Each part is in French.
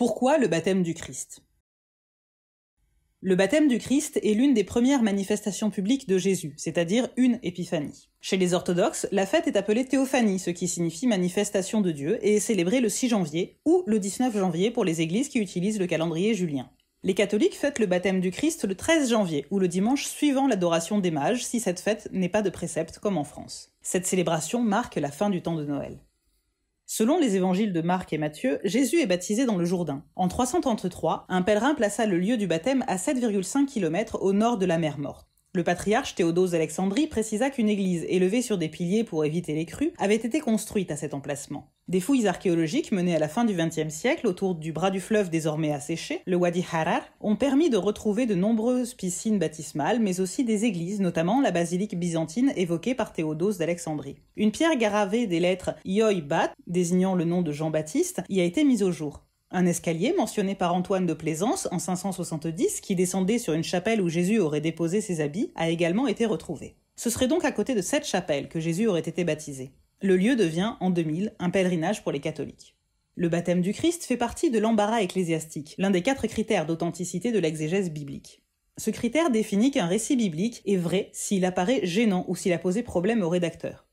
Pourquoi le baptême du Christ le baptême du Christ est l'une des premières manifestations publiques de Jésus, c'est-à-dire une épiphanie. Chez les orthodoxes, la fête est appelée théophanie, ce qui signifie manifestation de Dieu, et est célébrée le 6 janvier ou le 19 janvier pour les églises qui utilisent le calendrier julien. Les catholiques fêtent le baptême du Christ le 13 janvier, ou le dimanche suivant l'adoration des mages, si cette fête n'est pas de précepte comme en France. Cette célébration marque la fin du temps de Noël. Selon les évangiles de Marc et Matthieu, Jésus est baptisé dans le Jourdain. En 333, un pèlerin plaça le lieu du baptême à 7,5 km au nord de la mer Morte. Le patriarche Théodose d'Alexandrie précisa qu'une église élevée sur des piliers pour éviter les crues avait été construite à cet emplacement. Des fouilles archéologiques menées à la fin du XXe siècle autour du bras du fleuve désormais asséché, le Wadi Harar, ont permis de retrouver de nombreuses piscines baptismales, mais aussi des églises, notamment la basilique byzantine évoquée par Théodose d'Alexandrie. Une pierre gravée des lettres ioi Bat, désignant le nom de Jean-Baptiste, y a été mise au jour. Un escalier mentionné par Antoine de Plaisance en 570, qui descendait sur une chapelle où Jésus aurait déposé ses habits, a également été retrouvé. Ce serait donc à côté de cette chapelle que Jésus aurait été baptisé. Le lieu devient, en 2000, un pèlerinage pour les catholiques. Le baptême du Christ fait partie de l'embarras ecclésiastique, l'un des quatre critères d'authenticité de l'exégèse biblique. Ce critère définit qu'un récit biblique est vrai s'il apparaît gênant ou s'il a posé problème au rédacteur.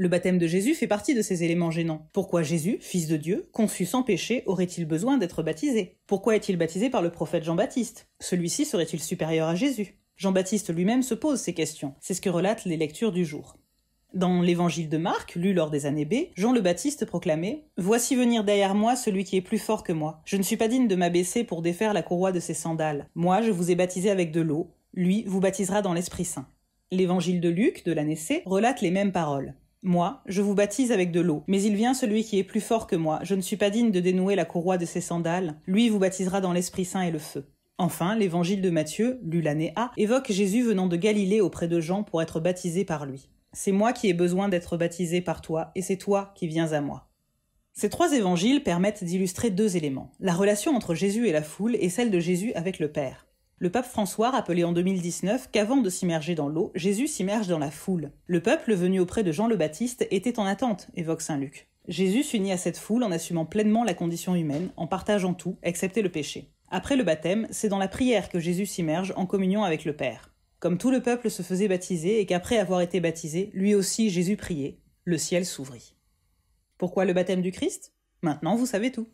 Le baptême de Jésus fait partie de ces éléments gênants. Pourquoi Jésus, fils de Dieu, conçu sans péché, aurait-il besoin d'être baptisé Pourquoi est-il baptisé par le prophète Jean-Baptiste Celui-ci serait-il supérieur à Jésus Jean-Baptiste lui-même se pose ces questions. C'est ce que relatent les lectures du jour. Dans l'évangile de Marc, lu lors des années B, Jean le Baptiste proclamait Voici venir derrière moi celui qui est plus fort que moi. Je ne suis pas digne de m'abaisser pour défaire la courroie de ses sandales. Moi, je vous ai baptisé avec de l'eau. Lui vous baptisera dans l'Esprit Saint. L'évangile de Luc, de l'année C, relate les mêmes paroles. Moi, je vous baptise avec de l'eau, mais il vient celui qui est plus fort que moi, je ne suis pas digne de dénouer la courroie de ses sandales, lui vous baptisera dans l'Esprit Saint et le feu. Enfin, l'évangile de Matthieu, lu l'année A, évoque Jésus venant de Galilée auprès de Jean pour être baptisé par lui. C'est moi qui ai besoin d'être baptisé par toi, et c'est toi qui viens à moi. Ces trois évangiles permettent d'illustrer deux éléments, la relation entre Jésus et la foule et celle de Jésus avec le Père. Le pape François rappelait en 2019 qu'avant de s'immerger dans l'eau, Jésus s'immerge dans la foule. Le peuple venu auprès de Jean le Baptiste était en attente, évoque Saint Luc. Jésus s'unit à cette foule en assumant pleinement la condition humaine, en partageant tout, excepté le péché. Après le baptême, c'est dans la prière que Jésus s'immerge en communion avec le Père. Comme tout le peuple se faisait baptiser et qu'après avoir été baptisé, lui aussi Jésus priait, le ciel s'ouvrit. Pourquoi le baptême du Christ Maintenant vous savez tout.